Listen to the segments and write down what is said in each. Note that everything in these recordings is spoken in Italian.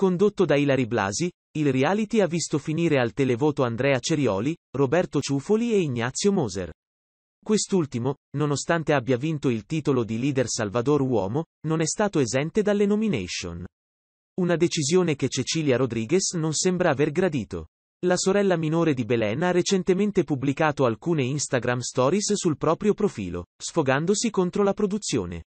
Condotto da Ilari Blasi, il reality ha visto finire al televoto Andrea Cerioli, Roberto Ciuffoli e Ignazio Moser. Quest'ultimo, nonostante abbia vinto il titolo di leader Salvador Uomo, non è stato esente dalle nomination. Una decisione che Cecilia Rodriguez non sembra aver gradito. La sorella minore di Belen ha recentemente pubblicato alcune Instagram stories sul proprio profilo, sfogandosi contro la produzione.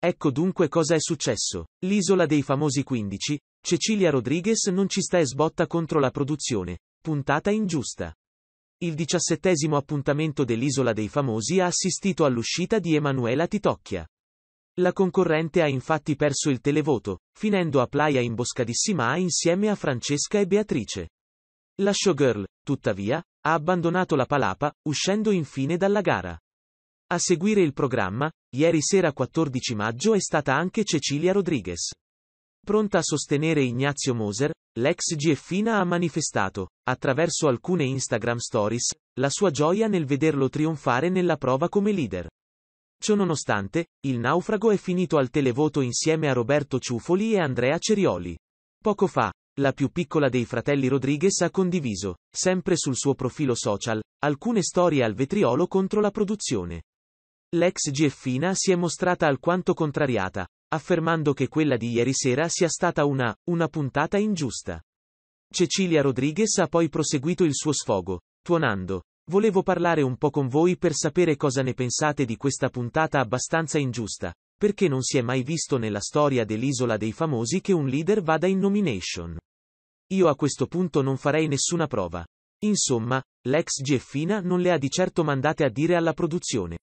Ecco dunque cosa è successo. L'isola dei famosi 15, Cecilia Rodriguez non ci sta e sbotta contro la produzione. Puntata ingiusta. Il diciassettesimo appuntamento dell'Isola dei Famosi ha assistito all'uscita di Emanuela Titocchia. La concorrente ha infatti perso il televoto, finendo a Playa Imboscadissima insieme a Francesca e Beatrice. La showgirl, tuttavia, ha abbandonato la palapa, uscendo infine dalla gara. A seguire il programma, ieri sera 14 maggio è stata anche Cecilia Rodriguez. Pronta a sostenere Ignazio Moser, l'ex GFina ha manifestato, attraverso alcune Instagram stories, la sua gioia nel vederlo trionfare nella prova come leader. Ciononostante, il naufrago è finito al televoto insieme a Roberto Ciuffoli e Andrea Cerioli. Poco fa, la più piccola dei fratelli Rodriguez ha condiviso, sempre sul suo profilo social, alcune storie al vetriolo contro la produzione. L'ex GFina si è mostrata alquanto contrariata, affermando che quella di ieri sera sia stata una, una puntata ingiusta. Cecilia Rodriguez ha poi proseguito il suo sfogo, tuonando. Volevo parlare un po' con voi per sapere cosa ne pensate di questa puntata abbastanza ingiusta, perché non si è mai visto nella storia dell'isola dei famosi che un leader vada in nomination. Io a questo punto non farei nessuna prova. Insomma, l'ex Geffina non le ha di certo mandate a dire alla produzione.